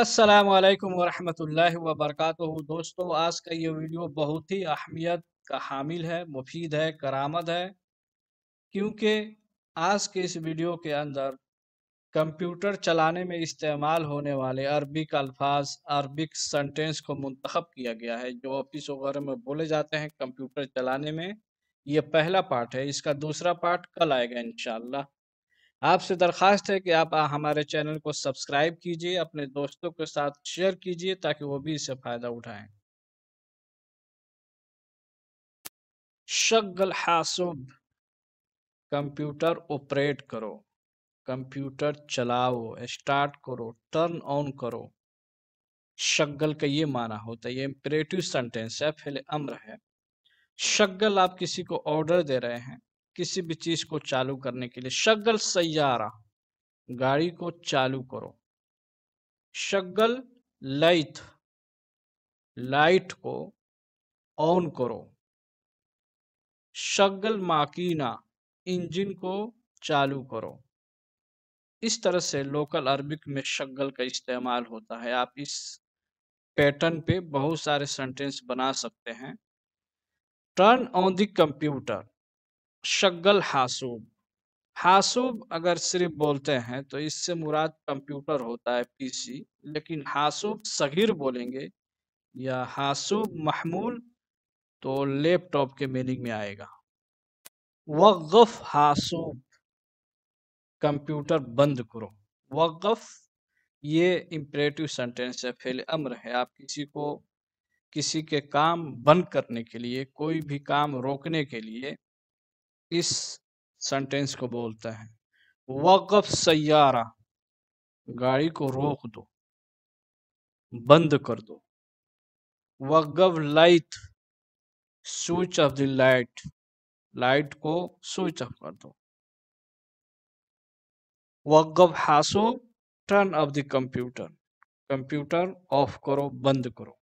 असलकम वरहमल वबरक दोस्तों आज का ये वीडियो बहुत ही अहमियत का हामिल है मुफीद है करामद है क्योंकि आज के इस वीडियो के अंदर कंप्यूटर चलाने में इस्तेमाल होने वाले अरबिक अल्फाज अरबिक सेंटेंस को मंतखब किया गया है जो ऑफिस वगैरह में बोले जाते हैं कंप्यूटर चलाने में ये पहला पार्ट है इसका दूसरा पार्ट कल आएगा इनशाला आपसे दरख्वास्त है कि आप हमारे चैनल को सब्सक्राइब कीजिए अपने दोस्तों के साथ शेयर कीजिए ताकि वो भी इससे फ़ायदा उठाएं शगल हासुब कंप्यूटर ऑपरेट करो कंप्यूटर चलाओ स्टार्ट करो टर्न ऑन करो शगल का ये माना होता है ये इम्परेटिव सेंटेंस है फिले अम्र है शगल आप किसी को ऑर्डर दे रहे हैं किसी भी चीज को चालू करने के लिए शगल सैारा गाड़ी को चालू करो शगल लाइट लाइट को ऑन करो शगल माकीना इंजन को चालू करो इस तरह से लोकल अरबिक में शगल का इस्तेमाल होता है आप इस पैटर्न पे बहुत सारे सेंटेंस बना सकते हैं टर्न ऑन द कंप्यूटर शगल हासूब हासूब अगर सिर्फ बोलते हैं तो इससे मुराद कंप्यूटर होता है पीसी लेकिन हासूब सगीर बोलेंगे या हासूब महमूल तो लैपटॉप के मीनिंग में आएगा वक्फ हासूब कंप्यूटर बंद करो वक्फ ये इम्परेटिव सेंटेंस है फेल अम्र है आप किसी को किसी के काम बंद करने के लिए कोई भी काम रोकने के लिए इस सेंटेंस को बोलता है हम्म। वक़ सयारा गाड़ी को हम्म। रोक दो बंद कर दो वगव light switch off the light light को स्विच ऑफ कर दो वगव हासो turn off the computer computer off करो बंद करो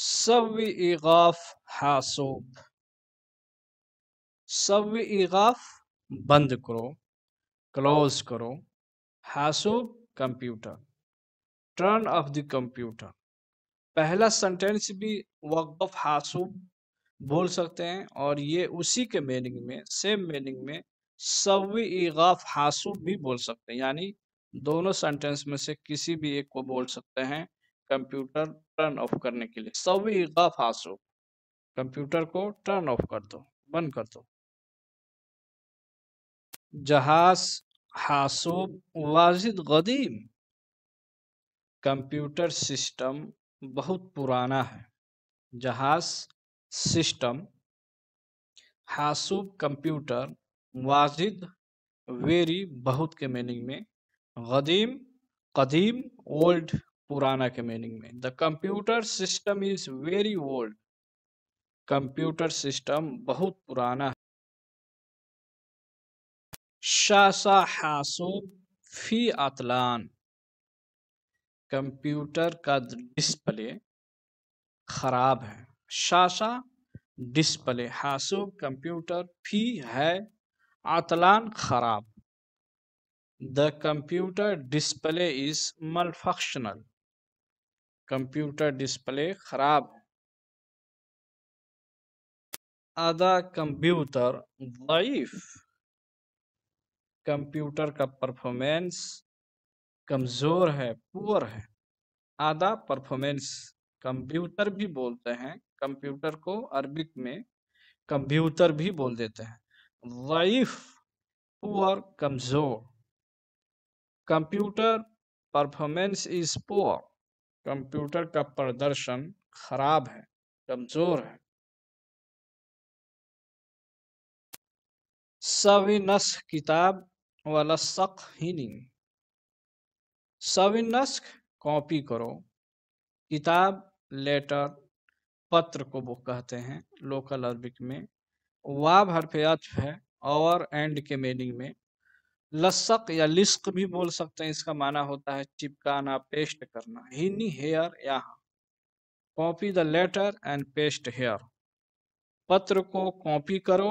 सब इगाफ हासोब सब इगाफ बंद करो क्लोज करो हासुब computer turn off the computer पहला सेंटेंस भी वक्फ हासुब बोल सकते हैं और ये उसी के मीनिंग में सेम मीनिंग में सब इगाफ हासुब भी बोल सकते हैं यानी दोनों सेंटेंस में से किसी भी एक को बोल सकते हैं कंप्यूटर टर्न ऑफ करने के लिए सब इगाफ हासुब कंप्यूटर को टर्न ऑफ कर दो बंद कर दो जहाज हासूब वाजिद गदीम कंप्यूटर सिस्टम बहुत पुराना है जहाज सिस्टम हासूब कंप्यूटर वाजिद वेरी बहुत के मीनिंग में गदीम कदीम ओल्ड पुराना के मीनिंग में the computer system is very old computer system बहुत पुराना है शासा फी अतलान कंप्यूटर का डिस्प्ले खराब है शाशा डिस्प्ले हासो कंप्यूटर फी है आतलान खराब the computer display is functional computer display खराब अदा कंप्यूटर वाइफ कंप्यूटर का परफॉर्मेंस कमज़ोर है पुअर है आधा परफॉर्मेंस कंप्यूटर भी बोलते हैं कंप्यूटर को अरबिक में कंप्यूटर भी बोल देते हैं वाइफ पुअर कमज़ोर computer performance is poor computer का प्रदर्शन खराब है कमज़ोर है सविनस किताब वाला सविनस्क कॉपी करो किताब लेटर पत्र को वो कहते हैं लोकल अरबिक में वाब पे अच्छ है और एंड के मीनिंग में लस्सक या लिस्क भी बोल सकते हैं इसका माना होता है चिपकाना पेस्ट करना हिनी हेयर यहाँ copy the letter and paste here पत्र को कॉपी करो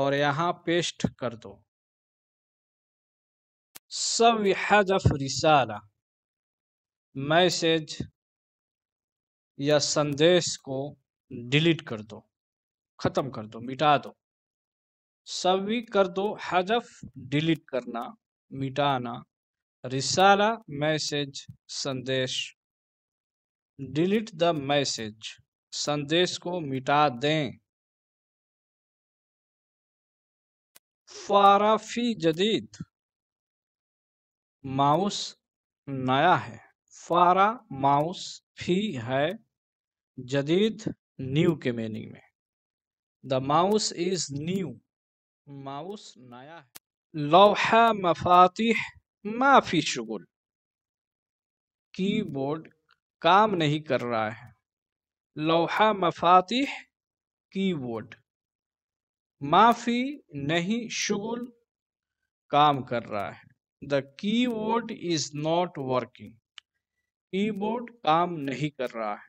और यहाँ पेस्ट कर दो So we had मैसेज या संदेश को डिलीट कर दो ख़त्म कर दो मिटा दो सवी कर दो हजफ डिलीट करना मिटाना रिसारा मैसेज संदेश डिलीट द मैसेज संदेश को मिटा दें फाराफी जदीद माउस नया है फारा माउस फी है जदीद न्यू के मीनिंग में the mouse is new mouse नया है लोहा मफाती माफी शुगुल कीबोर्ड काम नहीं कर रहा है मफाती की कीबोर्ड माफी नहीं शुगुल काम कर रहा है the keyboard is not working keyboard काम नहीं कर रहा है